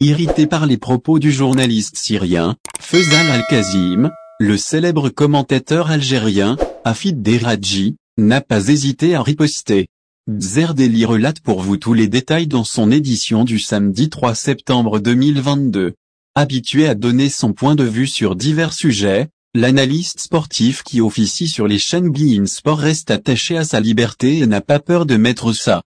Irrité par les propos du journaliste syrien, Fezal Al-Kazim, le célèbre commentateur algérien, Afid Deradji, n'a pas hésité à riposter. Zerdeli relate pour vous tous les détails dans son édition du samedi 3 septembre 2022. Habitué à donner son point de vue sur divers sujets, l'analyste sportif qui officie sur les chaînes Bein Sport reste attaché à sa liberté et n'a pas peur de mettre ça.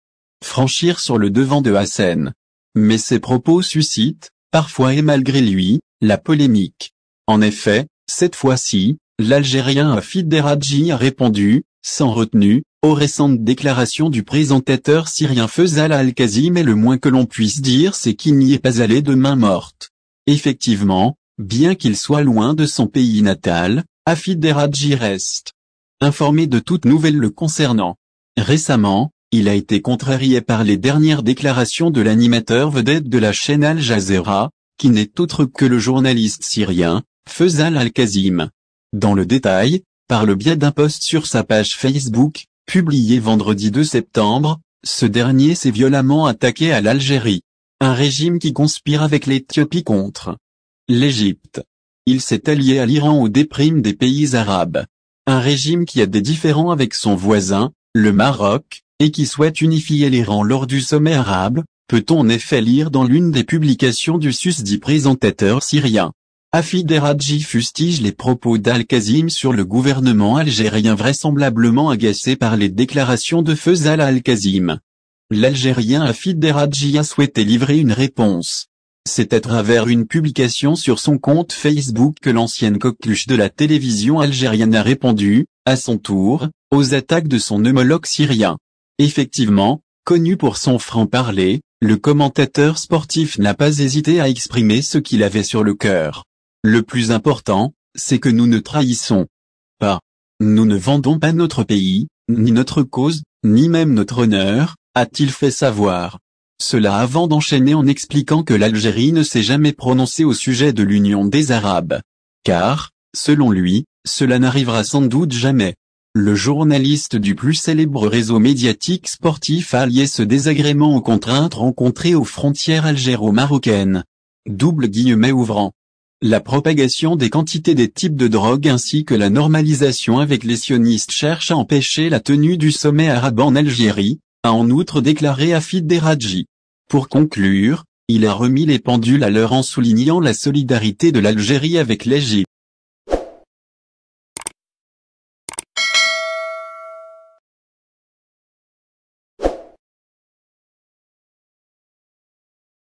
Franchir sur le devant de Hassan. Mais ses propos suscitent, parfois et malgré lui, la polémique. En effet, cette fois-ci, l'Algérien Afid Deradji a répondu, sans retenue, aux récentes déclarations du présentateur syrien Faisal Al-Kazim et le moins que l'on puisse dire c'est qu'il n'y est pas allé de main morte. Effectivement, bien qu'il soit loin de son pays natal, Afid Deradji reste informé de toute nouvelle le concernant. Récemment, il a été contrarié par les dernières déclarations de l'animateur vedette de la chaîne Al Jazeera, qui n'est autre que le journaliste syrien, Faisal Al-Kazim. Dans le détail, par le biais d'un post sur sa page Facebook, publié vendredi 2 septembre, ce dernier s'est violemment attaqué à l'Algérie. Un régime qui conspire avec l'Éthiopie contre l'Égypte. Il s'est allié à l'Iran aux déprime des pays arabes. Un régime qui a des différends avec son voisin, le Maroc, et qui souhaite unifier les rangs lors du sommet arabe, peut-on en effet lire dans l'une des publications du susdit présentateur syrien. Afid Eradji fustige les propos d'Al-Kazim sur le gouvernement algérien vraisemblablement agacé par les déclarations de à Al-Kazim. L'Algérien Afid Eradji a souhaité livrer une réponse. C'est à travers une publication sur son compte Facebook que l'ancienne coqueluche de la télévision algérienne a répondu, à son tour, aux attaques de son homologue syrien. Effectivement, connu pour son franc-parler, le commentateur sportif n'a pas hésité à exprimer ce qu'il avait sur le cœur. Le plus important, c'est que nous ne trahissons pas. Nous ne vendons pas notre pays, ni notre cause, ni même notre honneur, a-t-il fait savoir. Cela avant d'enchaîner en expliquant que l'Algérie ne s'est jamais prononcée au sujet de l'Union des Arabes. Car, selon lui, cela n'arrivera sans doute jamais. Le journaliste du plus célèbre réseau médiatique sportif a lié ce désagrément aux contraintes rencontrées aux frontières algéro-marocaines. Double guillemets ouvrant. La propagation des quantités des types de drogue ainsi que la normalisation avec les sionistes cherche à empêcher la tenue du sommet arabe en Algérie, a en outre déclaré Afid Deradji. Pour conclure, il a remis les pendules à l'heure en soulignant la solidarité de l'Algérie avec l'Égypte.